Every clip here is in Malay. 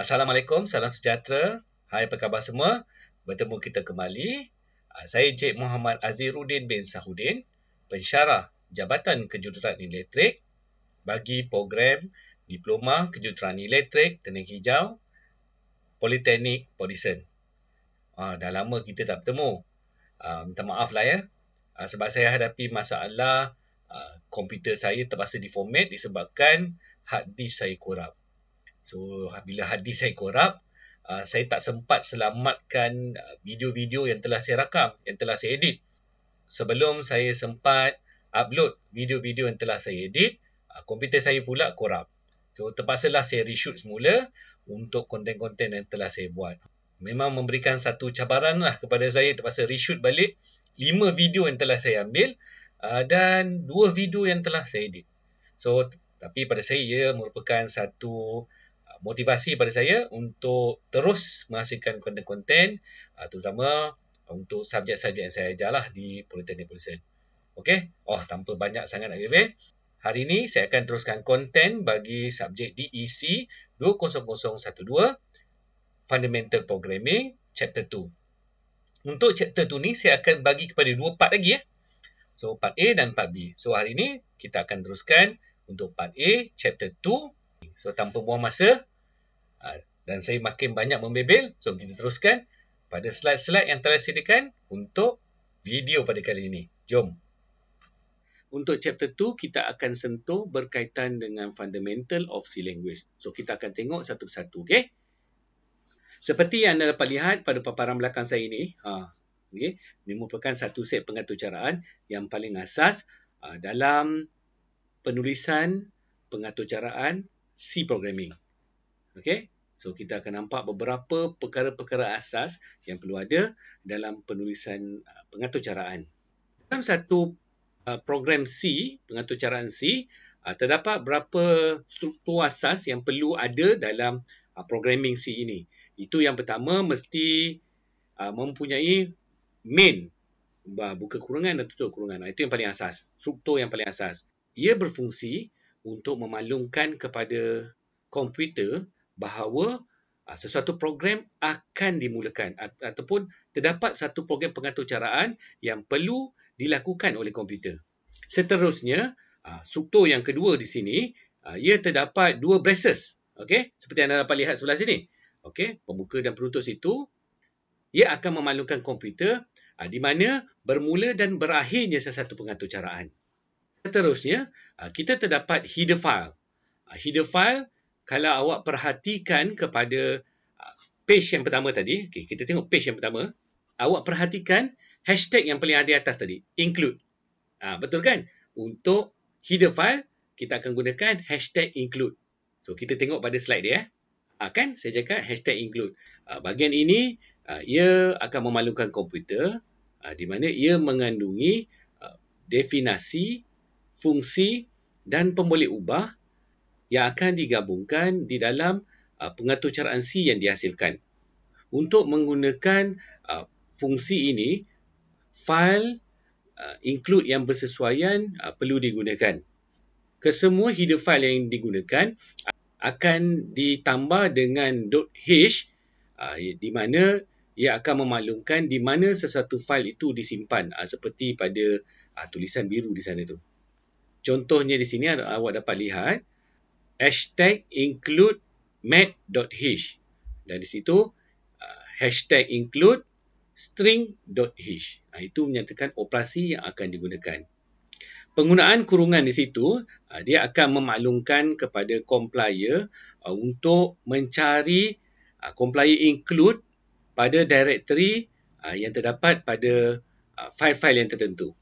Assalamualaikum, salam sejahtera. Hai, apa khabar semua? Bertemu kita kembali. Ah, saya Encik Muhammad Azirudin bin Sahudin, pensyarah Jabatan Kejuruteraan Elektrik bagi program Diploma Kejuruteraan Elektrik Tenaga Hijau Politeknik Polisen. Ah, dah lama kita tak bertemu. Ah, minta maaf lah ya. Ah, sebab saya hadapi masalah ah, komputer saya terpaksa diformat disebabkan hard disk saya korang. So ha, bila hadis saya korap, ha, saya tak sempat selamatkan ha, video-video yang telah saya rakam, yang telah saya edit. Sebelum saya sempat upload video-video yang telah saya edit, komputer saya pula korap. So terpaksalah saya reshoot semula untuk konten-konten yang telah saya buat. Memang memberikan satu cabaran lah kepada saya terpaksa reshoot balik 5 video yang telah saya ambil dan 2 video yang telah saya edit. So tapi pada saya ia merupakan satu motivasi pada saya untuk terus menghasilkan konten-konten uh, terutama ah, untuk subjek-subjek yang saya ajarlah di Politeknik Polisen. Okey? Oh, tanpa banyak sangat lagi, Ben. Hari ini saya akan teruskan konten bagi subjek DEC 20012 Fundamental Programming Chapter 2. Untuk Chapter 2 ni saya akan bagi kepada dua part lagi ya. So part A dan part B. So hari ini kita akan teruskan untuk part A Chapter 2. So tanpa buang masa, Ha, dan saya makin banyak membebel. So, kita teruskan pada slide-slide yang telah sediakan untuk video pada kali ini. Jom. Untuk chapter 2, kita akan sentuh berkaitan dengan fundamental of C language. So, kita akan tengok satu persatu, okey? Seperti yang anda dapat lihat pada paparan belakang saya ini, ha, okay, ini merupakan satu set pengaturcaraan yang paling asas ha, dalam penulisan pengaturcaraan C programming. Okay? So, kita akan nampak beberapa perkara-perkara asas yang perlu ada dalam penulisan uh, pengaturcaraan. Dalam satu uh, program C, pengaturcaraan C, uh, terdapat beberapa struktur asas yang perlu ada dalam programming C ini. Itu yang pertama, mesti mempunyai main, buka kurungan dan tutup kurungan. Itu yang paling asas, struktur yang paling asas. Ia berfungsi untuk memaklumkan kepada komputer bahawa ah, sesuatu program akan dimulakan ataupun terdapat satu program pengaturcaraan yang perlu dilakukan oleh komputer. Seterusnya, uh, ah, struktur yang kedua di sini, ah, ia terdapat dua braces. Okay? Seperti anda dapat lihat sebelah sini. Okay? Pembuka dan penutup itu ia akan memalukan komputer di mana bermula dan berakhirnya sesuatu pengaturcaraan. Seterusnya, kita terdapat header file. Uh, header file kalau awak perhatikan kepada uh, page yang pertama tadi, okay, kita tengok page yang pertama, awak perhatikan hashtag yang paling ada atas tadi, include. Ha, betul kan? Untuk header file, kita akan gunakan hashtag include. So, kita tengok pada slide dia. Eh. Ha, kan? Saya cakap hashtag include. Ha, bahagian ini, ha, ia akan memalukan komputer ha, di mana ia mengandungi ha, definasi, fungsi dan pemboleh ubah yang akan digabungkan di dalam uh, pengaturcaraan C yang dihasilkan. Untuk menggunakan uh, fungsi ini, fail uh, include yang bersesuaian uh, perlu digunakan. Kesemua header file yang digunakan uh, akan ditambah dengan .h uh, di mana ia akan memaklumkan di mana sesuatu file itu disimpan uh, seperti pada uh, tulisan biru di sana tu. Contohnya di sini awak dapat lihat hashtag include mat.h dan di situ uh, hashtag include string.h ah, itu menyatakan operasi yang akan digunakan penggunaan kurungan di situ uh, dia akan memaklumkan kepada complier uh, untuk mencari uh, complier include pada directory uh, yang terdapat pada file-file yang tertentu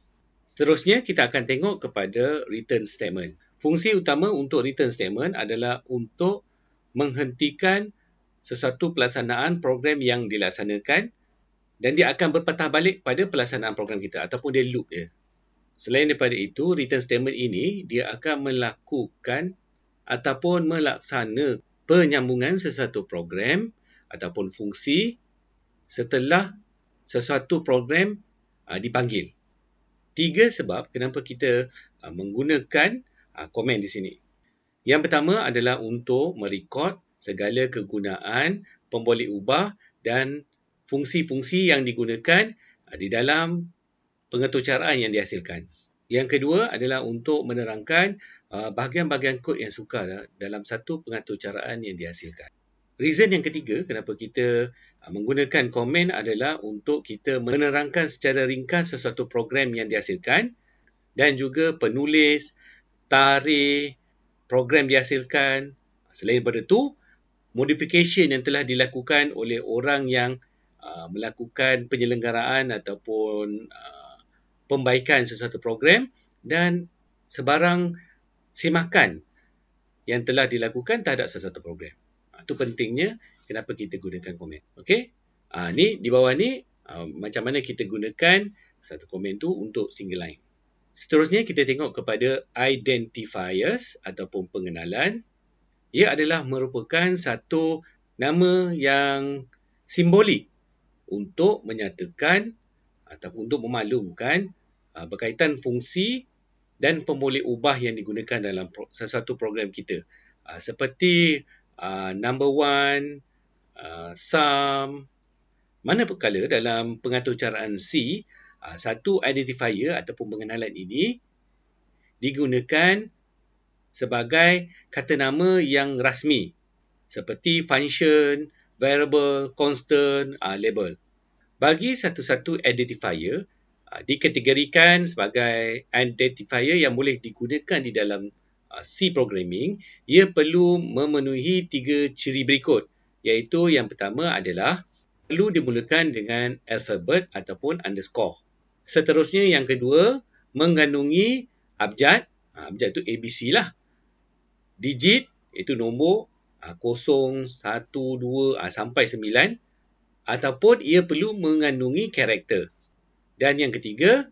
seterusnya kita akan tengok kepada return statement Fungsi utama untuk return statement adalah untuk menghentikan sesuatu pelaksanaan program yang dilaksanakan dan dia akan berpatah balik pada pelaksanaan program kita ataupun dia loop dia. Selain daripada itu, return statement ini dia akan melakukan ataupun melaksana penyambungan sesuatu program ataupun fungsi setelah sesuatu program ah, dipanggil. Tiga sebab kenapa kita ah, menggunakan Ah, komen di sini. Yang pertama adalah untuk merekod segala kegunaan pemboleh ubah dan fungsi-fungsi yang digunakan ah, di dalam pengetucaraan yang dihasilkan. Yang kedua adalah untuk menerangkan ah, bahagian-bahagian kod yang sukar dalam satu pengetucaraan yang dihasilkan. Reason yang ketiga kenapa kita menggunakan komen adalah untuk kita menerangkan secara ringkas sesuatu program yang dihasilkan dan juga penulis, tarikh, program dihasilkan. Selain daripada itu, modification yang telah dilakukan oleh orang yang uh, melakukan penyelenggaraan ataupun uh, pembaikan sesuatu program dan sebarang simakan yang telah dilakukan terhadap sesuatu program. Itu ah, pentingnya kenapa kita gunakan komen. Okey? Uh, ni di bawah ni uh, macam mana kita gunakan satu komen tu untuk single line. Seterusnya kita tengok kepada identifiers ataupun pengenalan. Ia adalah merupakan satu nama yang simbolik untuk menyatakan ataupun untuk memaklumkan uh, berkaitan fungsi dan pemboleh ubah yang digunakan dalam sesuatu program kita. Uh, seperti uh, number one, sum, mana perkala dalam pengaturcaraan C Ah, satu identifier ataupun pengenalan ini digunakan sebagai kata nama yang rasmi seperti function, variable, constant, ah, label. Bagi satu-satu identifier ah, dikategorikan sebagai identifier yang boleh digunakan di dalam C programming, ia perlu memenuhi tiga ciri berikut iaitu yang pertama adalah perlu dimulakan dengan alphabet ataupun underscore seterusnya yang kedua mengandungi abjad ha, abjad itu ABC lah digit itu nombor 0, 1, 2 sampai sembilan, ataupun ia perlu mengandungi karakter dan yang ketiga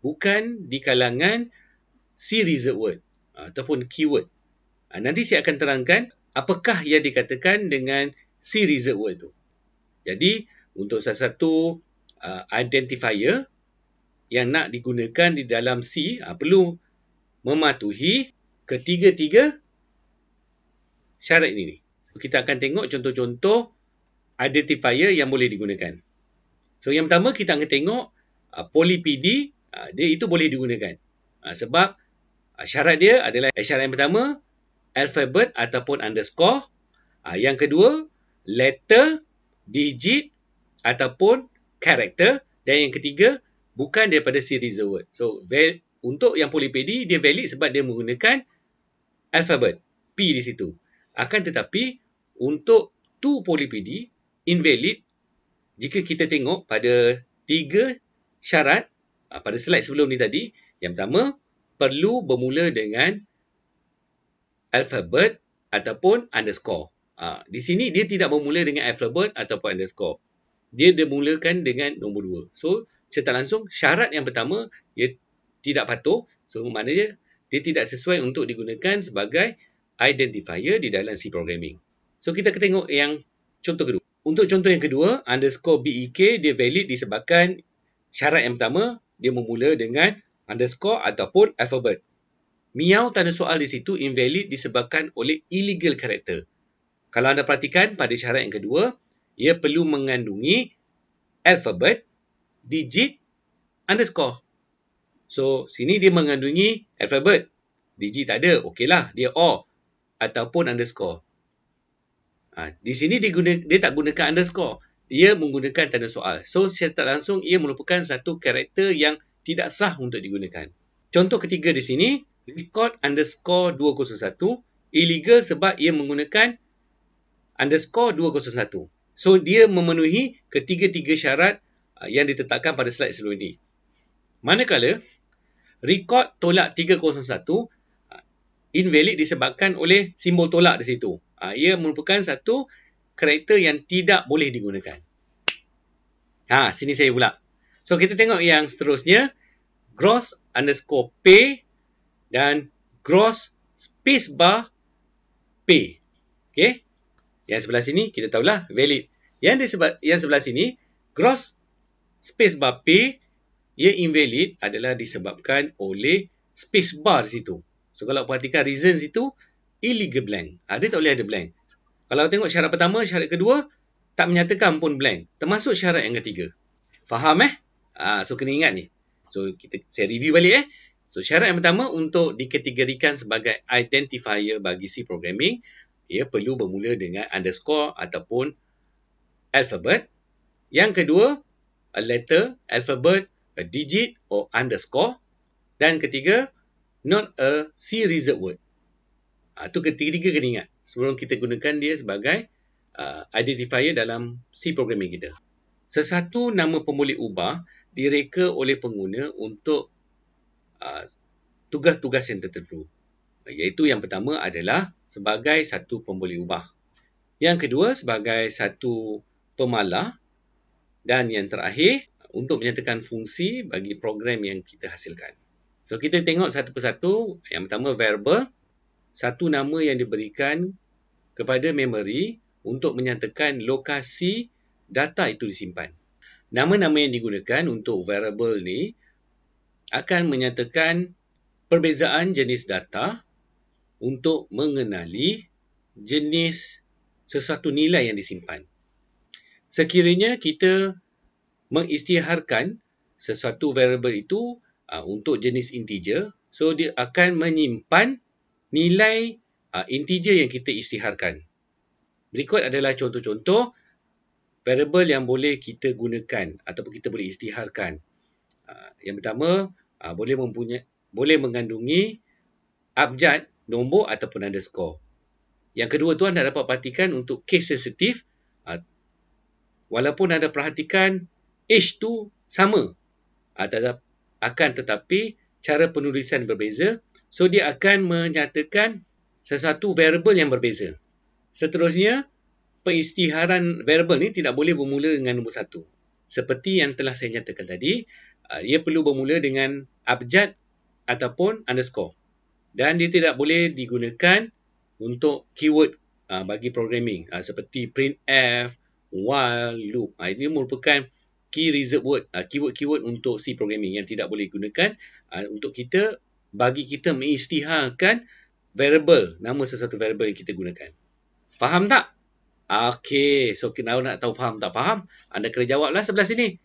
bukan di kalangan series word ha, ataupun keyword ha, nanti saya akan terangkan apakah yang dikatakan dengan series word itu jadi untuk satu uh, identifier yang nak digunakan di dalam C ha, perlu mematuhi ketiga-tiga syarat ini. Kita akan tengok contoh-contoh identifier yang boleh digunakan. So yang pertama kita akan tengok ha, polypd ha, dia itu boleh digunakan. Ha, sebab ha, syarat dia adalah eh, syarat yang pertama alphabet ataupun underscore. Ha, yang kedua letter, digit ataupun character. dan yang ketiga bukan daripada series word. So val- untuk yang polipedi dia valid sebab dia menggunakan alphabet P di situ. Akan tetapi untuk tu polipedi invalid jika kita tengok pada tiga syarat ah, pada slide sebelum ni tadi yang pertama perlu bermula dengan alphabet ataupun underscore. Ha, di sini dia tidak bermula dengan alphabet ataupun underscore. Dia dimulakan dengan nombor dua. So, serta langsung syarat yang pertama ia tidak patuh so maknanya dia dia tidak sesuai untuk digunakan sebagai identifier di dalam C programming. So kita tengok yang contoh kedua. Untuk contoh yang kedua, underscore BEK dia valid disebabkan syarat yang pertama dia bermula dengan underscore ataupun alphabet. Miau tanda soal di situ invalid disebabkan oleh illegal character. Kalau anda perhatikan pada syarat yang kedua, ia perlu mengandungi alphabet digit underscore. So, sini dia mengandungi alphabet. Digit tak ada. okey lah dia or ataupun underscore. Ha, di sini dia, guna, dia tak gunakan underscore. Dia menggunakan tanda soal. So, secara tak langsung ia merupakan satu karakter yang tidak sah untuk digunakan. Contoh ketiga di sini, record underscore 201 illegal sebab ia menggunakan underscore 201. So, dia memenuhi ketiga-tiga syarat Ah, yang ditetapkan pada slide sebelum ini. Manakala rekod tolak 301 ah, invalid disebabkan oleh simbol tolak di situ. Ah, ia merupakan satu karakter yang tidak boleh digunakan. Ha, sini saya pula. So, kita tengok yang seterusnya. Gross underscore pay dan gross space bar pay. Okay. Yang sebelah sini, kita tahulah valid. Yang, disebab, yang sebelah sini, gross space bar P ia invalid adalah disebabkan oleh space bar situ. So kalau perhatikan reasons itu illegal blank. Ada ah, tak boleh ada blank. Kalau tengok syarat pertama, syarat kedua tak menyatakan pun blank. Termasuk syarat yang ketiga. Faham eh? Ah so kena ingat ni. So kita saya review balik eh. So syarat yang pertama untuk dikategorikan sebagai identifier bagi C programming ia perlu bermula dengan underscore ataupun alphabet. Yang kedua, a letter, alphabet, a digit or underscore. Dan ketiga, not a series of word. Itu ah, ha, ketiga-tiga kena ingat sebelum kita gunakan dia sebagai uh, identifier dalam C programming kita. Sesatu nama pemboleh ubah direka oleh pengguna untuk ah, tugas-tugas uh, yang tertentu. Iaitu yang pertama adalah sebagai satu pemboleh ubah. Yang kedua sebagai satu pemalah dan yang terakhir untuk menyatakan fungsi bagi program yang kita hasilkan. So kita tengok satu persatu. Yang pertama variable, Satu nama yang diberikan kepada memory untuk menyatakan lokasi data itu disimpan. Nama-nama yang digunakan untuk variable ni akan menyatakan perbezaan jenis data untuk mengenali jenis sesuatu nilai yang disimpan sekiranya kita mengistiharkan sesuatu variable itu uh, untuk jenis integer, so dia akan menyimpan nilai uh, integer yang kita istiharkan. Berikut adalah contoh-contoh variable yang boleh kita gunakan ataupun kita boleh isytiharkan. Uh, yang pertama, uh, boleh mempunyai boleh mengandungi abjad, nombor ataupun underscore. Yang kedua tuan anda dapat perhatikan untuk case sensitive walaupun anda perhatikan H tu sama ah, akan tetapi cara penulisan berbeza so dia akan menyatakan sesuatu variable yang berbeza seterusnya peristiharan variable ni tidak boleh bermula dengan nombor satu seperti yang telah saya nyatakan tadi ah, ia perlu bermula dengan abjad ataupun underscore dan dia tidak boleh digunakan untuk keyword ah, bagi programming seperti printf while loop. Ha, ini merupakan key reserve word, keyword-keyword ah, untuk C programming yang tidak boleh digunakan uh, untuk kita bagi kita mengisytiharkan variable, nama sesuatu variable yang kita gunakan. Faham tak? Okay, so kita nak tahu faham tak faham? Anda kena jawablah sebelah sini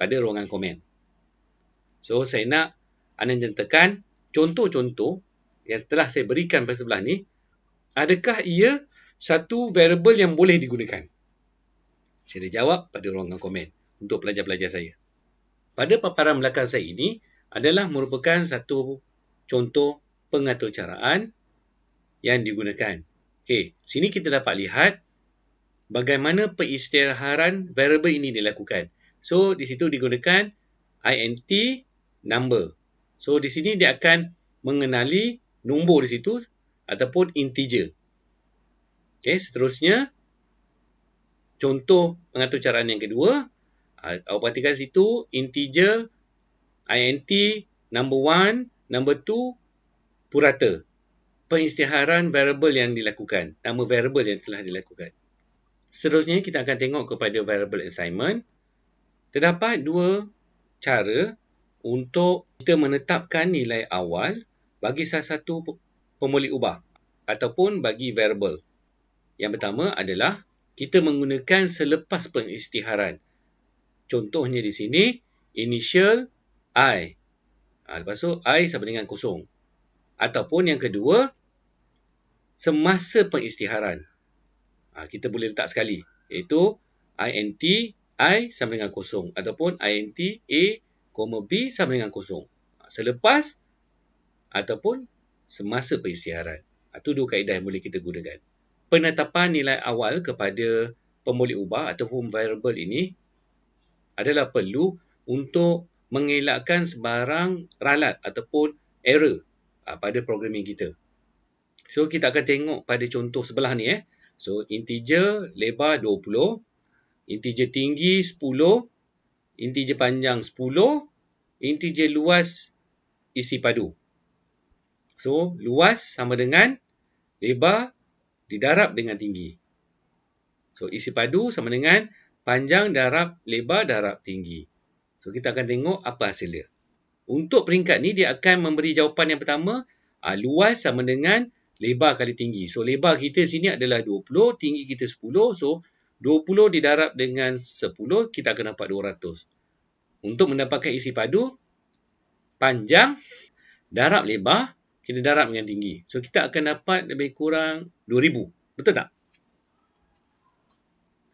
pada ruangan komen. So, saya nak anda nyatakan contoh-contoh yang telah saya berikan pada sebelah ni. Adakah ia satu variable yang boleh digunakan? sila jawab pada ruangan komen untuk pelajar-pelajar saya. Pada paparan belakang saya ini adalah merupakan satu contoh pengaturcaraan yang digunakan. Okey, sini kita dapat lihat bagaimana peristiharan variable ini dilakukan. So, di situ digunakan int number. So, di sini dia akan mengenali nombor di situ ataupun integer. Okey, seterusnya contoh pengatur caraan yang kedua ah, awak perhatikan situ integer int number one number two purata pengisytiharan variable yang dilakukan nama variable yang telah dilakukan seterusnya kita akan tengok kepada variable assignment terdapat dua cara untuk kita menetapkan nilai awal bagi salah satu pemulih ubah ataupun bagi variable yang pertama adalah kita menggunakan selepas pengisytiharan. Contohnya di sini, initial I. Ha, lepas tu, I sama dengan kosong. Ataupun yang kedua, semasa pengisytiharan. Ha, kita boleh letak sekali. Iaitu, INT I sama dengan kosong. Ataupun INT A, B sama dengan kosong. Ha, selepas ataupun semasa pengisytiharan. Itu ha, dua kaedah yang boleh kita gunakan penetapan nilai awal kepada pemboleh ubah atau home variable ini adalah perlu untuk mengelakkan sebarang ralat ataupun error ah, pada programming kita. So kita akan tengok pada contoh sebelah ni eh. So integer lebar 20, integer tinggi 10, integer panjang 10, integer luas isi padu. So luas sama dengan lebar didarab dengan tinggi. So, isi padu sama dengan panjang darab lebar darab tinggi. So, kita akan tengok apa hasilnya. Untuk peringkat ni, dia akan memberi jawapan yang pertama, aa, ah, luas sama dengan lebar kali tinggi. So, lebar kita sini adalah 20, tinggi kita 10. So, 20 didarab dengan 10, kita akan dapat 200. Untuk mendapatkan isi padu, panjang darab lebar kita darab dengan tinggi. So kita akan dapat lebih kurang 2000. Betul tak?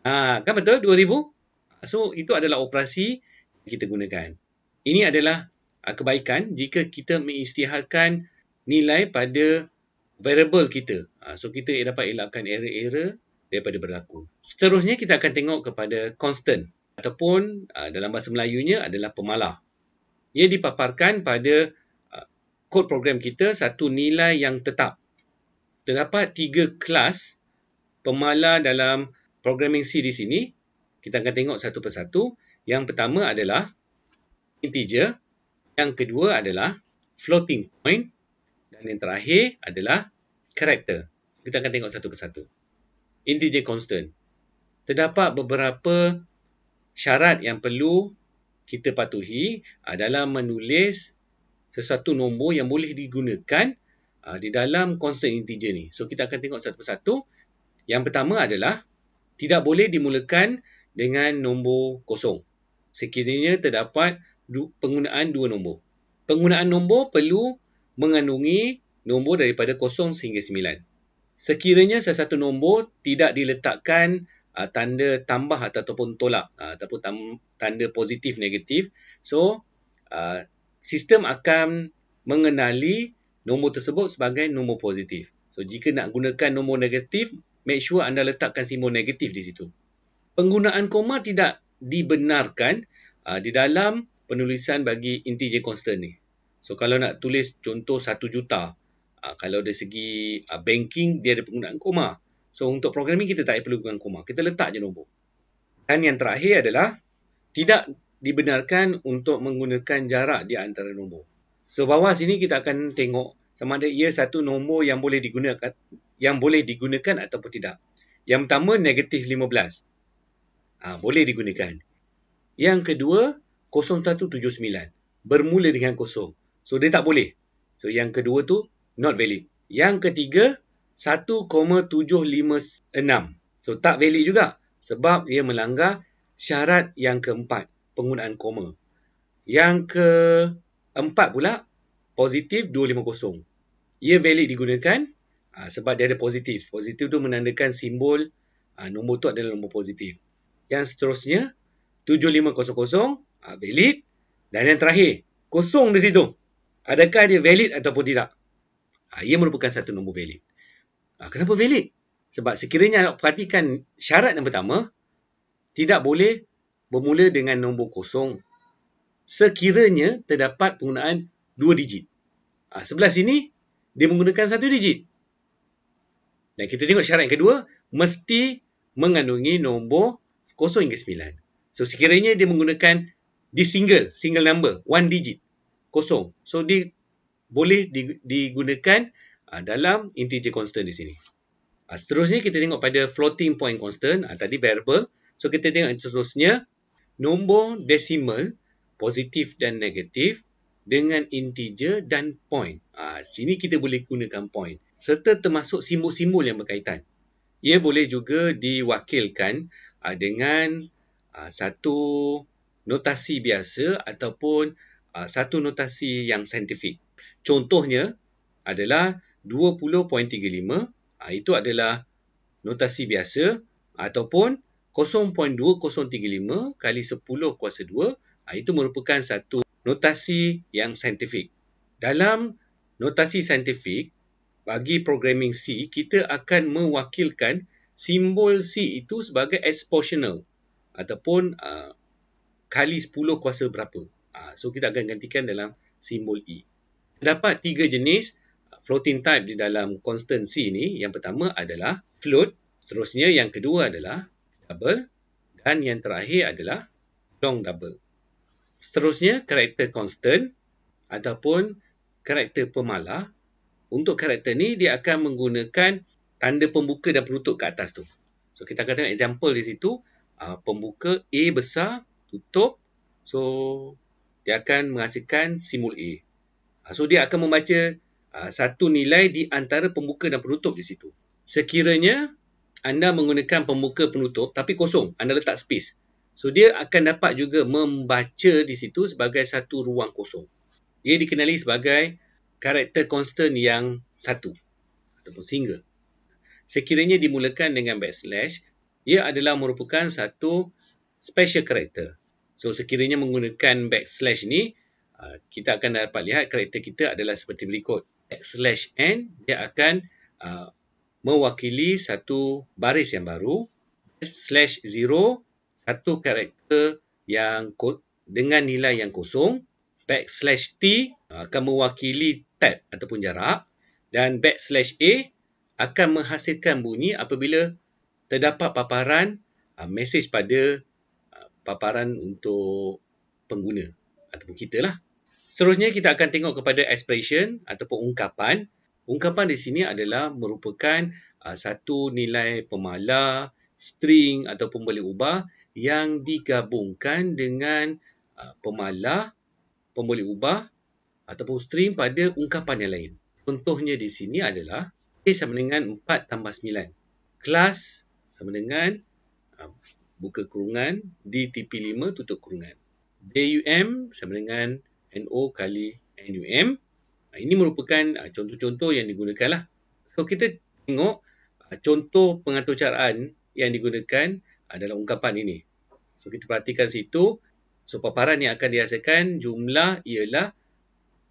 Ha, kan betul 2000? So itu adalah operasi yang kita gunakan. Ini adalah ah, kebaikan jika kita mengistiharkan nilai pada variable kita. Uh, so kita dapat elakkan error-error daripada berlaku. Seterusnya kita akan tengok kepada constant ataupun ah, dalam bahasa Melayunya adalah pemalar. Ia dipaparkan pada kod program kita satu nilai yang tetap. Terdapat tiga kelas pemalar dalam programming C di sini. Kita akan tengok satu persatu. Yang pertama adalah integer. Yang kedua adalah floating point. Dan yang terakhir adalah character. Kita akan tengok satu persatu. Integer constant. Terdapat beberapa syarat yang perlu kita patuhi adalah menulis sesuatu nombor yang boleh digunakan uh, di dalam constant integer ni. So kita akan tengok satu persatu. Yang pertama adalah tidak boleh dimulakan dengan nombor kosong. Sekiranya terdapat du penggunaan dua nombor. Penggunaan nombor perlu mengandungi nombor daripada kosong sehingga sembilan. Sekiranya sesuatu nombor tidak diletakkan uh, tanda tambah ataupun tolak uh, ataupun tanda positif negatif. So, uh, sistem akan mengenali nombor tersebut sebagai nombor positif. So jika nak gunakan nombor negatif, make sure anda letakkan simbol negatif di situ. Penggunaan koma tidak dibenarkan uh, di dalam penulisan bagi integer constant ni. So kalau nak tulis contoh 1 juta, uh, kalau dari segi uh, banking dia ada penggunaan koma. So untuk programming kita tak perlu gunakan koma. Kita letak je nombor. Dan yang terakhir adalah tidak dibenarkan untuk menggunakan jarak di antara nombor. So bawah sini kita akan tengok sama ada ia ya satu nombor yang boleh digunakan yang boleh digunakan ataupun tidak. Yang pertama negatif 15. Ah ha, boleh digunakan. Yang kedua 0179 bermula dengan kosong. So dia tak boleh. So yang kedua tu not valid. Yang ketiga 1,756. So tak valid juga sebab dia melanggar syarat yang keempat penggunaan koma. Yang ke empat pula, positif 250. Ia valid digunakan uh, sebab dia ada positif. Positif tu menandakan simbol uh, nombor tu adalah nombor positif. Yang seterusnya, 7500 uh, ah, valid. Dan yang terakhir, kosong di situ. Adakah dia valid ataupun tidak? Uh, ia merupakan satu nombor valid. Uh, kenapa valid? Sebab sekiranya anda perhatikan syarat yang pertama, tidak boleh bermula dengan nombor kosong sekiranya terdapat penggunaan dua digit. Ha, sebelah sini, dia menggunakan satu digit. Dan kita tengok syarat yang kedua, mesti mengandungi nombor kosong hingga sembilan. So, sekiranya dia menggunakan di single, single number, one digit, kosong. So, dia boleh digunakan ha, dalam integer constant di sini. Ha, seterusnya, kita tengok pada floating point constant, ha, tadi variable. So, kita tengok seterusnya, nombor desimal positif dan negatif dengan integer dan point. Ha, sini kita boleh gunakan point. Serta termasuk simbol-simbol yang berkaitan. Ia boleh juga diwakilkan ha, dengan ha, satu notasi biasa ataupun ha, satu notasi yang saintifik. Contohnya adalah 20.35 ha, itu adalah notasi biasa ataupun 20.35. 0.2035 kali 10 kuasa 2 ah, itu merupakan satu notasi yang saintifik. Dalam notasi saintifik, bagi programming C, kita akan mewakilkan simbol C itu sebagai exponential ataupun uh, kali 10 kuasa berapa. Uh, so, kita akan gantikan dalam simbol E. Dapat tiga jenis floating type di dalam constant C ini. Yang pertama adalah float. Seterusnya yang kedua adalah double dan yang terakhir adalah long double. Seterusnya, karakter constant ataupun karakter pemalah. Untuk karakter ni, dia akan menggunakan tanda pembuka dan penutup ke atas tu. So, kita akan tengok example di situ. Uh, pembuka A besar, tutup. So, dia akan menghasilkan simul A. Uh, so, dia akan membaca uh, satu nilai di antara pembuka dan penutup di situ. Sekiranya anda menggunakan pembuka penutup tapi kosong, anda letak space. So dia akan dapat juga membaca di situ sebagai satu ruang kosong. Ia dikenali sebagai karakter constant yang satu ataupun single. Sekiranya dimulakan dengan backslash, ia adalah merupakan satu special character. So sekiranya menggunakan backslash ni, ah, kita akan dapat lihat karakter kita adalah seperti berikut. Backslash N, dia akan ah, mewakili satu baris yang baru slash 0 satu karakter yang dengan nilai yang kosong backslash t akan mewakili tab ataupun jarak dan backslash a akan menghasilkan bunyi apabila terdapat paparan uh, mesej pada ah, paparan untuk pengguna ataupun kita lah. Seterusnya kita akan tengok kepada expression ataupun ungkapan Ungkapan di sini adalah merupakan uh, satu nilai pemalar, string ataupun boleh ubah yang digabungkan dengan uh, pemalar, pemboleh ubah ataupun string pada ungkapan yang lain. Contohnya di sini adalah A sama dengan 4 tambah 9. Kelas sama dengan uh, buka kurungan, DTP 5 tutup kurungan. DUM sama dengan NO kali NUM. Ah, ini merupakan ah, contoh-contoh yang digunakan lah. So kita tengok ah, contoh pengaturcaraan yang digunakan dalam ungkapan ini. So kita perhatikan situ. So paparan yang akan dihasilkan jumlah ialah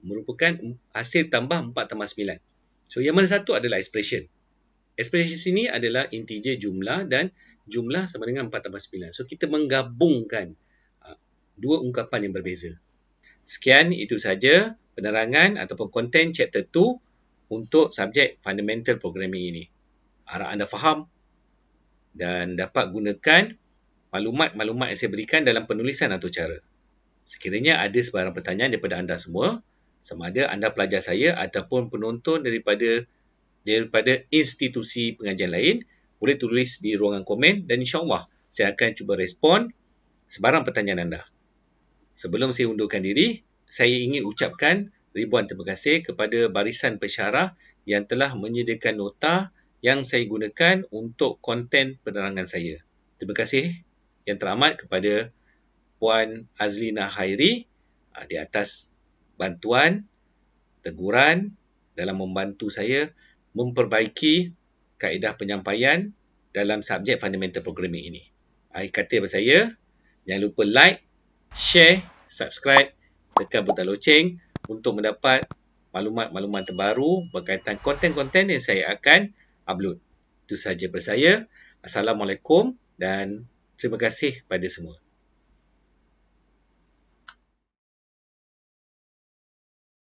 merupakan hasil tambah 4 tambah 9. So yang mana satu adalah expression. Expression sini adalah integer jumlah dan jumlah sama dengan 4 tambah 9. So kita menggabungkan dua ungkapan yang berbeza. Sekian itu saja penerangan ataupun konten chapter 2 untuk subjek fundamental programming ini. Harap anda faham dan dapat gunakan maklumat-maklumat yang saya berikan dalam penulisan atau cara. Sekiranya ada sebarang pertanyaan daripada anda semua, sama ada anda pelajar saya ataupun penonton daripada daripada institusi pengajian lain, boleh tulis di ruangan komen dan insyaAllah saya akan cuba respon sebarang pertanyaan anda. Sebelum saya undurkan diri, saya ingin ucapkan ribuan terima kasih kepada barisan pensyarah yang telah menyediakan nota yang saya gunakan untuk konten penerangan saya. Terima kasih yang teramat kepada Puan Azlina Hairi ah, di atas bantuan, teguran dalam membantu saya memperbaiki kaedah penyampaian dalam subjek fundamental programming ini. Akhir kata saya jangan lupa like, share, subscribe tekan butang loceng untuk mendapat maklumat-maklumat terbaru berkaitan konten-konten yang saya akan upload. Itu sahaja bersaya. Assalamualaikum dan terima kasih pada semua.